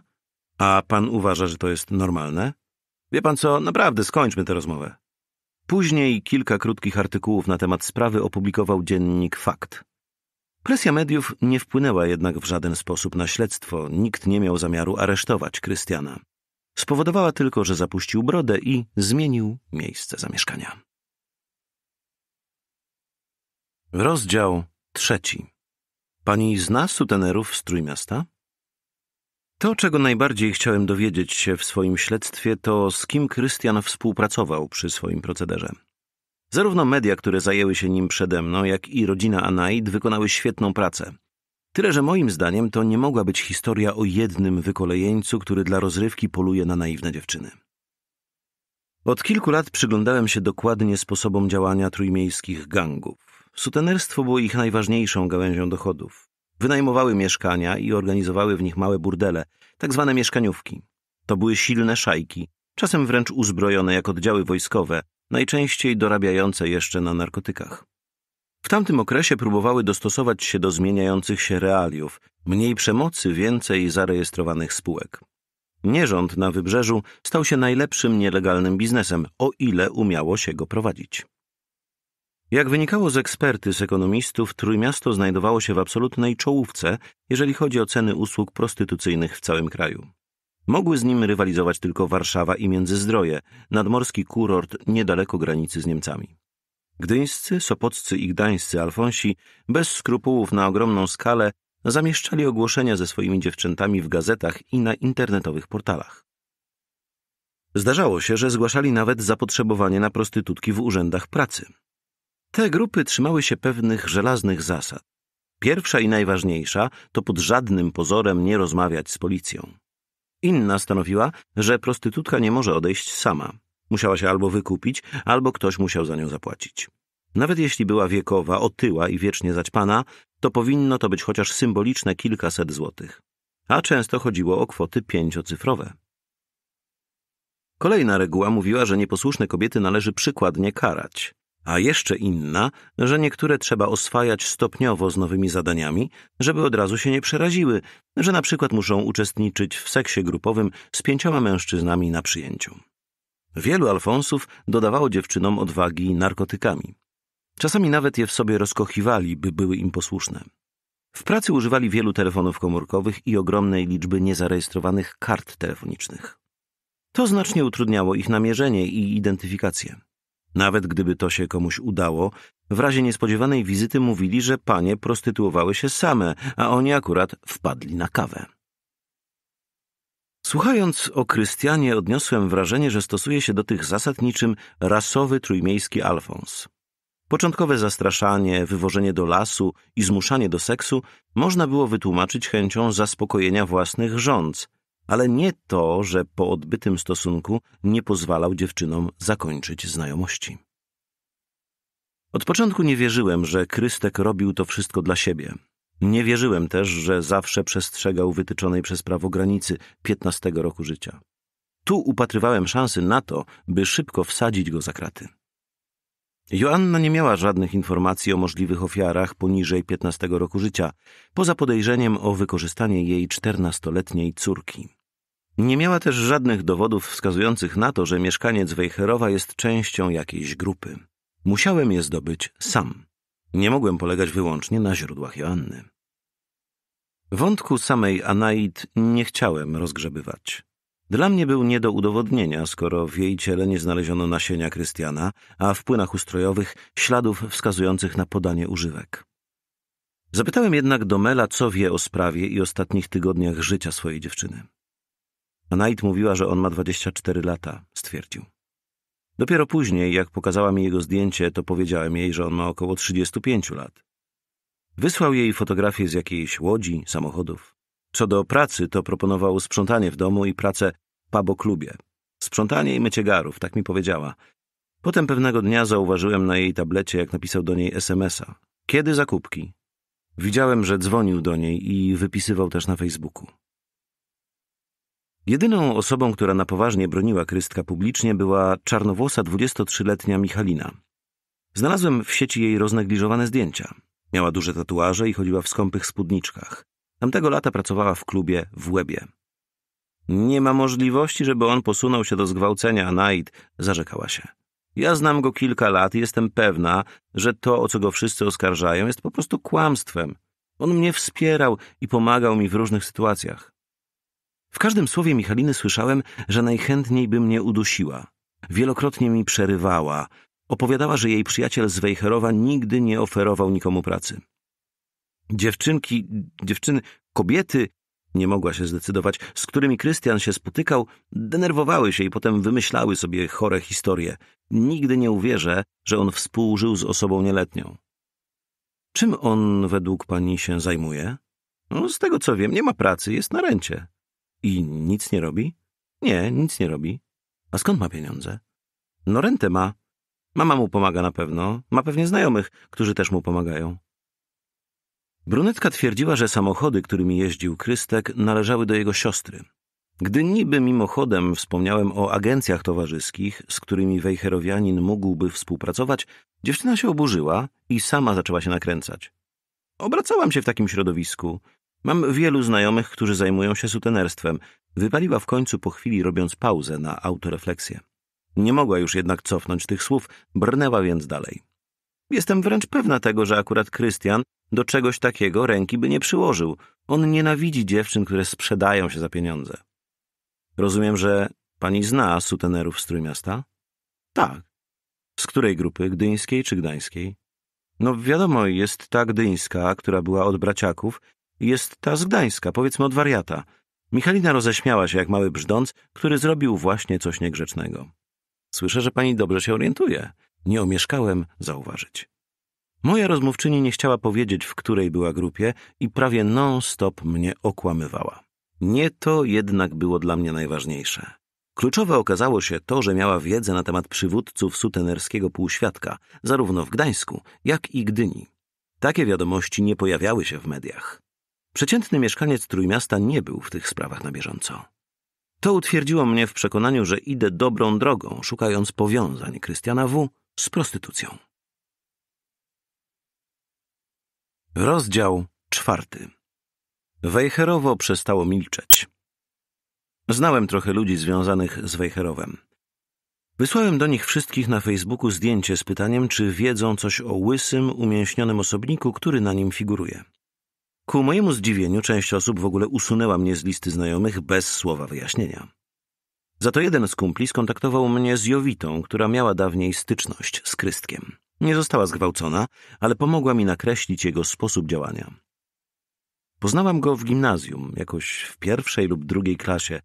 A pan uważa, że to jest normalne? Wie pan co, naprawdę skończmy tę rozmowę. Później kilka krótkich artykułów na temat sprawy opublikował dziennik Fakt. Presja mediów nie wpłynęła jednak w żaden sposób na śledztwo, nikt nie miał zamiaru aresztować Krystiana. Spowodowała tylko, że zapuścił brodę i zmienił miejsce zamieszkania. Rozdział trzeci. Pani zna sutenerów z Trójmiasta? To, czego najbardziej chciałem dowiedzieć się w swoim śledztwie, to z kim Krystian współpracował przy swoim procederze. Zarówno media, które zajęły się nim przede mną, jak i rodzina Anaid wykonały świetną pracę. Tyle, że moim zdaniem to nie mogła być historia o jednym wykolejeńcu, który dla rozrywki poluje na naiwne dziewczyny. Od kilku lat przyglądałem się dokładnie sposobom działania trójmiejskich gangów. Sutenerstwo było ich najważniejszą gałęzią dochodów. Wynajmowały mieszkania i organizowały w nich małe burdele, tak zwane mieszkaniówki. To były silne szajki, czasem wręcz uzbrojone jak oddziały wojskowe, najczęściej dorabiające jeszcze na narkotykach. W tamtym okresie próbowały dostosować się do zmieniających się realiów, mniej przemocy, więcej zarejestrowanych spółek. Nierząd na wybrzeżu stał się najlepszym nielegalnym biznesem, o ile umiało się go prowadzić. Jak wynikało z ekspertyz ekonomistów, Trójmiasto znajdowało się w absolutnej czołówce, jeżeli chodzi o ceny usług prostytucyjnych w całym kraju. Mogły z nim rywalizować tylko Warszawa i Międzyzdroje, nadmorski kurort niedaleko granicy z Niemcami. Gdyńscy, Sopoccy i Gdańscy Alfonsi bez skrupułów na ogromną skalę zamieszczali ogłoszenia ze swoimi dziewczętami w gazetach i na internetowych portalach. Zdarzało się, że zgłaszali nawet zapotrzebowanie na prostytutki w urzędach pracy. Te grupy trzymały się pewnych żelaznych zasad. Pierwsza i najważniejsza to pod żadnym pozorem nie rozmawiać z policją. Inna stanowiła, że prostytutka nie może odejść sama. Musiała się albo wykupić, albo ktoś musiał za nią zapłacić. Nawet jeśli była wiekowa, otyła i wiecznie zaćpana, to powinno to być chociaż symboliczne kilkaset złotych. A często chodziło o kwoty pięciocyfrowe. Kolejna reguła mówiła, że nieposłuszne kobiety należy przykładnie karać a jeszcze inna, że niektóre trzeba oswajać stopniowo z nowymi zadaniami, żeby od razu się nie przeraziły, że na przykład muszą uczestniczyć w seksie grupowym z pięcioma mężczyznami na przyjęciu. Wielu Alfonsów dodawało dziewczynom odwagi narkotykami. Czasami nawet je w sobie rozkochiwali, by były im posłuszne. W pracy używali wielu telefonów komórkowych i ogromnej liczby niezarejestrowanych kart telefonicznych. To znacznie utrudniało ich namierzenie i identyfikację. Nawet gdyby to się komuś udało, w razie niespodziewanej wizyty mówili, że panie prostytuowały się same, a oni akurat wpadli na kawę. Słuchając o Krystianie, odniosłem wrażenie, że stosuje się do tych zasad niczym rasowy trójmiejski Alfons. Początkowe zastraszanie, wywożenie do lasu i zmuszanie do seksu można było wytłumaczyć chęcią zaspokojenia własnych rządz, ale nie to, że po odbytym stosunku nie pozwalał dziewczynom zakończyć znajomości. Od początku nie wierzyłem, że Krystek robił to wszystko dla siebie. Nie wierzyłem też, że zawsze przestrzegał wytyczonej przez prawo granicy 15 roku życia. Tu upatrywałem szansy na to, by szybko wsadzić go za kraty. Joanna nie miała żadnych informacji o możliwych ofiarach poniżej 15 roku życia, poza podejrzeniem o wykorzystanie jej 14-letniej córki. Nie miała też żadnych dowodów wskazujących na to, że mieszkaniec Wejherowa jest częścią jakiejś grupy. Musiałem je zdobyć sam. Nie mogłem polegać wyłącznie na źródłach Joanny. Wątku samej Anaid nie chciałem rozgrzebywać. Dla mnie był nie do udowodnienia, skoro w jej ciele nie znaleziono nasienia Krystiana, a w płynach ustrojowych śladów wskazujących na podanie używek. Zapytałem jednak Domela, co wie o sprawie i ostatnich tygodniach życia swojej dziewczyny. Anait mówiła, że on ma 24 lata, stwierdził. Dopiero później, jak pokazała mi jego zdjęcie, to powiedziałem jej, że on ma około 35 lat. Wysłał jej fotografię z jakiejś łodzi, samochodów. Co do pracy, to proponował sprzątanie w domu i pracę paboklubie. Sprzątanie i mycie garów, tak mi powiedziała. Potem pewnego dnia zauważyłem na jej tablecie, jak napisał do niej SMS-a. Kiedy zakupki? Widziałem, że dzwonił do niej i wypisywał też na Facebooku. Jedyną osobą, która na poważnie broniła Krystka publicznie, była czarnowłosa 23-letnia Michalina. Znalazłem w sieci jej roznegliżowane zdjęcia. Miała duże tatuaże i chodziła w skąpych spódniczkach. Tamtego lata pracowała w klubie w Łebie. Nie ma możliwości, żeby on posunął się do zgwałcenia, Naid zarzekała się. Ja znam go kilka lat i jestem pewna, że to, o co go wszyscy oskarżają, jest po prostu kłamstwem. On mnie wspierał i pomagał mi w różnych sytuacjach. W każdym słowie Michaliny słyszałem, że najchętniej by mnie udusiła. Wielokrotnie mi przerywała. Opowiadała, że jej przyjaciel z Wejherowa nigdy nie oferował nikomu pracy. Dziewczynki, dziewczyny, kobiety nie mogła się zdecydować, z którymi Krystian się spotykał, denerwowały się i potem wymyślały sobie chore historie. Nigdy nie uwierzę, że on współżył z osobą nieletnią. Czym on według pani się zajmuje? No, z tego co wiem, nie ma pracy, jest na rencie. I nic nie robi? Nie, nic nie robi. A skąd ma pieniądze? No rentę ma. Mama mu pomaga na pewno. Ma pewnie znajomych, którzy też mu pomagają. Brunetka twierdziła, że samochody, którymi jeździł Krystek, należały do jego siostry. Gdy niby mimochodem wspomniałem o agencjach towarzyskich, z którymi Wejherowianin mógłby współpracować, dziewczyna się oburzyła i sama zaczęła się nakręcać. Obracałam się w takim środowisku. Mam wielu znajomych, którzy zajmują się sutenerstwem. Wypaliła w końcu po chwili, robiąc pauzę na autorefleksję. Nie mogła już jednak cofnąć tych słów, brnęła więc dalej. Jestem wręcz pewna tego, że akurat Krystian do czegoś takiego ręki by nie przyłożył. On nienawidzi dziewczyn, które sprzedają się za pieniądze. Rozumiem, że pani zna sutenerów z Trójmiasta? Tak. Z której grupy? Gdyńskiej czy gdańskiej? No wiadomo, jest ta gdyńska, która była od braciaków, i jest ta z Gdańska, powiedzmy od wariata. Michalina roześmiała się jak mały brzdąc, który zrobił właśnie coś niegrzecznego. Słyszę, że pani dobrze się orientuje. Nie omieszkałem zauważyć. Moja rozmówczyni nie chciała powiedzieć, w której była grupie i prawie non-stop mnie okłamywała. Nie to jednak było dla mnie najważniejsze. Kluczowe okazało się to, że miała wiedzę na temat przywódców sutenerskiego półświadka, zarówno w Gdańsku, jak i Gdyni. Takie wiadomości nie pojawiały się w mediach. Przeciętny mieszkaniec Trójmiasta nie był w tych sprawach na bieżąco. To utwierdziło mnie w przekonaniu, że idę dobrą drogą, szukając powiązań Krystiana W. z prostytucją. Rozdział czwarty. Wejherowo przestało milczeć. Znałem trochę ludzi związanych z Wejherowem. Wysłałem do nich wszystkich na Facebooku zdjęcie z pytaniem, czy wiedzą coś o łysym, umięśnionym osobniku, który na nim figuruje. Ku mojemu zdziwieniu część osób w ogóle usunęła mnie z listy znajomych bez słowa wyjaśnienia. Za to jeden z kumpli skontaktował mnie z Jowitą, która miała dawniej styczność z Krystkiem. Nie została zgwałcona, ale pomogła mi nakreślić jego sposób działania. Poznałam go w gimnazjum, jakoś w pierwszej lub drugiej klasie.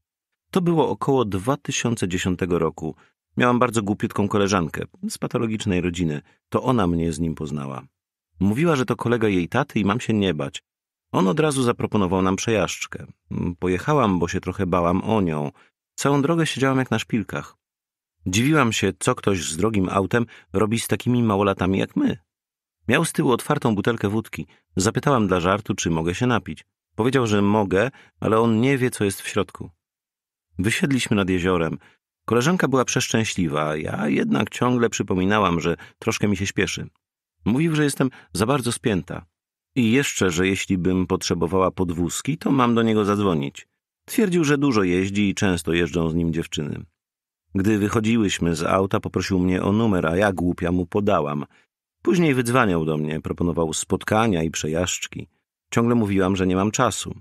To było około 2010 roku. Miałam bardzo głupiutką koleżankę z patologicznej rodziny. To ona mnie z nim poznała. Mówiła, że to kolega jej taty i mam się nie bać. On od razu zaproponował nam przejażdżkę. Pojechałam, bo się trochę bałam o nią. Całą drogę siedziałam jak na szpilkach. Dziwiłam się, co ktoś z drogim autem robi z takimi małolatami jak my. Miał z tyłu otwartą butelkę wódki. Zapytałam dla żartu, czy mogę się napić. Powiedział, że mogę, ale on nie wie, co jest w środku. Wysiedliśmy nad jeziorem. Koleżanka była przeszczęśliwa, ja jednak ciągle przypominałam, że troszkę mi się śpieszy. Mówił, że jestem za bardzo spięta. I jeszcze, że jeśli bym potrzebowała podwózki, to mam do niego zadzwonić. Twierdził, że dużo jeździ i często jeżdżą z nim dziewczyny. Gdy wychodziłyśmy z auta, poprosił mnie o numer, a ja głupia mu podałam. Później wydzwaniał do mnie, proponował spotkania i przejażdżki. Ciągle mówiłam, że nie mam czasu.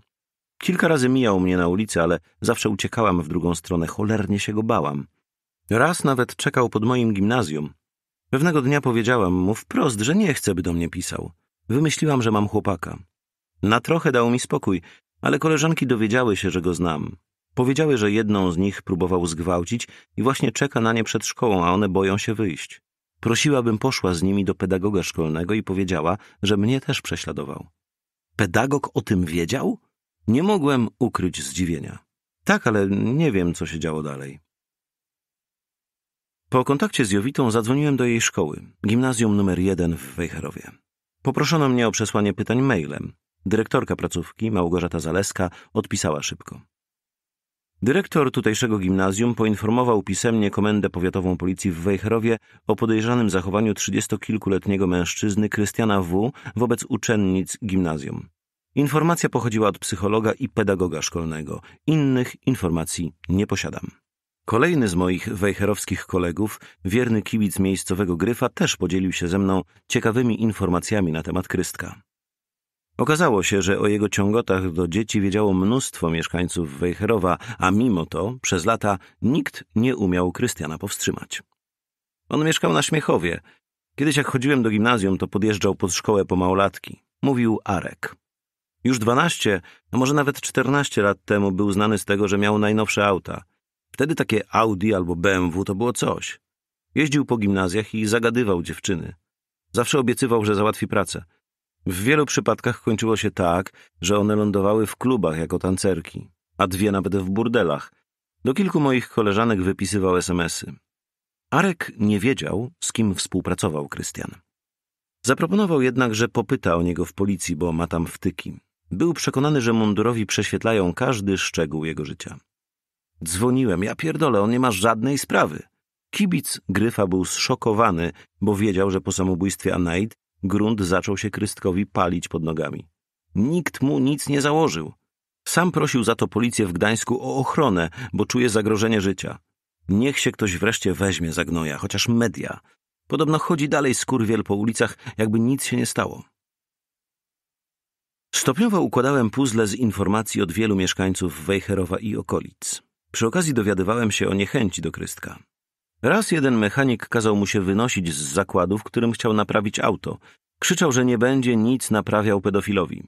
Kilka razy mijał mnie na ulicy, ale zawsze uciekałam w drugą stronę, cholernie się go bałam. Raz nawet czekał pod moim gimnazjum. Pewnego dnia powiedziałam mu wprost, że nie chcę, by do mnie pisał. Wymyśliłam, że mam chłopaka. Na trochę dał mi spokój, ale koleżanki dowiedziały się, że go znam. Powiedziały, że jedną z nich próbował zgwałcić i właśnie czeka na nie przed szkołą, a one boją się wyjść. Prosiła, bym poszła z nimi do pedagoga szkolnego i powiedziała, że mnie też prześladował. Pedagog o tym wiedział? Nie mogłem ukryć zdziwienia. Tak, ale nie wiem, co się działo dalej. Po kontakcie z Jowitą zadzwoniłem do jej szkoły, gimnazjum numer 1 w Wejherowie. Poproszono mnie o przesłanie pytań mailem. Dyrektorka placówki, Małgorzata Zaleska, odpisała szybko. Dyrektor tutejszego gimnazjum poinformował pisemnie Komendę Powiatową Policji w Wejherowie o podejrzanym zachowaniu trzydziestokilkuletniego mężczyzny Krystiana W. wobec uczennic gimnazjum. Informacja pochodziła od psychologa i pedagoga szkolnego. Innych informacji nie posiadam. Kolejny z moich wejherowskich kolegów, wierny kibic miejscowego Gryfa, też podzielił się ze mną ciekawymi informacjami na temat Krystka. Okazało się, że o jego ciągotach do dzieci wiedziało mnóstwo mieszkańców Wejherowa, a mimo to przez lata nikt nie umiał Krystiana powstrzymać. On mieszkał na Śmiechowie. Kiedyś jak chodziłem do gimnazjum, to podjeżdżał pod szkołę po małolatki. Mówił Arek. Już dwanaście, a może nawet czternaście lat temu był znany z tego, że miał najnowsze auta. Wtedy takie Audi albo BMW to było coś. Jeździł po gimnazjach i zagadywał dziewczyny. Zawsze obiecywał, że załatwi pracę – w wielu przypadkach kończyło się tak, że one lądowały w klubach jako tancerki, a dwie nawet w burdelach. Do kilku moich koleżanek wypisywał SMSy. Arek nie wiedział, z kim współpracował Krystian. Zaproponował jednak, że popyta o niego w policji, bo ma tam wtyki. Był przekonany, że mundurowi prześwietlają każdy szczegół jego życia. Dzwoniłem, ja pierdolę, on nie ma żadnej sprawy. Kibic Gryfa był zszokowany, bo wiedział, że po samobójstwie Anaid Grunt zaczął się Krystkowi palić pod nogami. Nikt mu nic nie założył. Sam prosił za to policję w Gdańsku o ochronę, bo czuje zagrożenie życia. Niech się ktoś wreszcie weźmie za gnoja, chociaż media. Podobno chodzi dalej skurwiel po ulicach, jakby nic się nie stało. Stopniowo układałem puzzle z informacji od wielu mieszkańców Wejherowa i okolic. Przy okazji dowiadywałem się o niechęci do Krystka. Raz jeden mechanik kazał mu się wynosić z zakładu, w którym chciał naprawić auto. Krzyczał, że nie będzie nic naprawiał pedofilowi.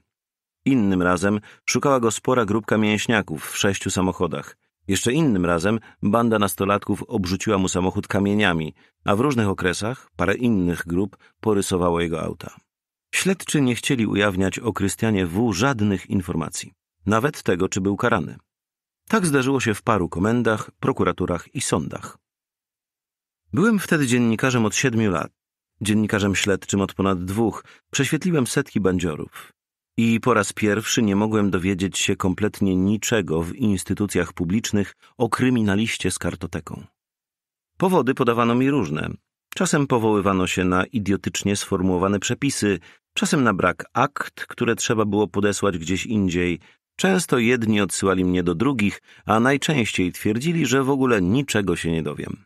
Innym razem szukała go spora grupka mięśniaków w sześciu samochodach. Jeszcze innym razem banda nastolatków obrzuciła mu samochód kamieniami, a w różnych okresach parę innych grup porysowało jego auta. Śledczy nie chcieli ujawniać o Krystianie W. żadnych informacji, nawet tego, czy był karany. Tak zdarzyło się w paru komendach, prokuraturach i sądach. Byłem wtedy dziennikarzem od siedmiu lat, dziennikarzem śledczym od ponad dwóch, prześwietliłem setki bandziorów. I po raz pierwszy nie mogłem dowiedzieć się kompletnie niczego w instytucjach publicznych o kryminaliście z kartoteką. Powody podawano mi różne. Czasem powoływano się na idiotycznie sformułowane przepisy, czasem na brak akt, które trzeba było podesłać gdzieś indziej. Często jedni odsyłali mnie do drugich, a najczęściej twierdzili, że w ogóle niczego się nie dowiem.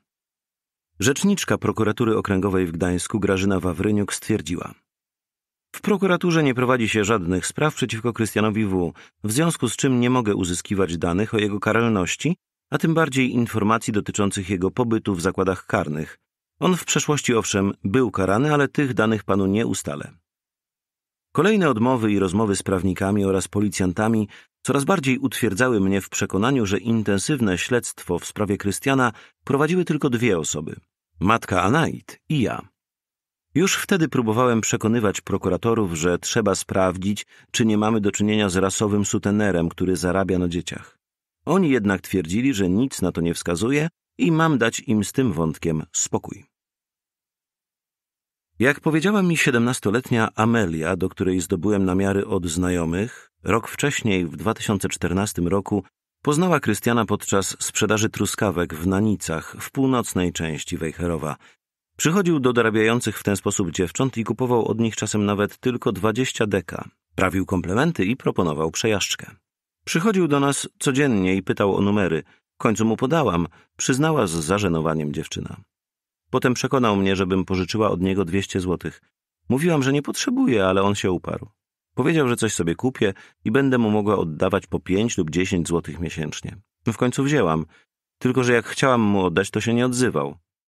Rzeczniczka prokuratury okręgowej w Gdańsku Grażyna Wawryniuk stwierdziła: W prokuraturze nie prowadzi się żadnych spraw przeciwko Krystianowi W., w związku z czym nie mogę uzyskiwać danych o jego karalności, a tym bardziej informacji dotyczących jego pobytu w zakładach karnych. On w przeszłości owszem był karany, ale tych danych panu nie ustalę. Kolejne odmowy i rozmowy z prawnikami oraz policjantami coraz bardziej utwierdzały mnie w przekonaniu, że intensywne śledztwo w sprawie Krystiana prowadziły tylko dwie osoby matka Anait i ja. Już wtedy próbowałem przekonywać prokuratorów, że trzeba sprawdzić, czy nie mamy do czynienia z rasowym sutenerem, który zarabia na dzieciach. Oni jednak twierdzili, że nic na to nie wskazuje i mam dać im z tym wątkiem spokój. Jak powiedziała mi siedemnastoletnia Amelia, do której zdobyłem namiary od znajomych, rok wcześniej, w 2014 roku, poznała Krystiana podczas sprzedaży truskawek w Nanicach w północnej części Wejherowa. Przychodził do dorabiających w ten sposób dziewcząt i kupował od nich czasem nawet tylko 20 deka. Prawił komplementy i proponował przejażdżkę. Przychodził do nas codziennie i pytał o numery. W końcu mu podałam, przyznała z zażenowaniem dziewczyna. Potem przekonał mnie, żebym pożyczyła od niego 200 złotych. Mówiłam, że nie potrzebuję, ale on się uparł. Powiedział, że coś sobie kupię i będę mu mogła oddawać po 5 lub 10 złotych miesięcznie. W końcu wzięłam, tylko że jak chciałam mu oddać, to się nie odzywał.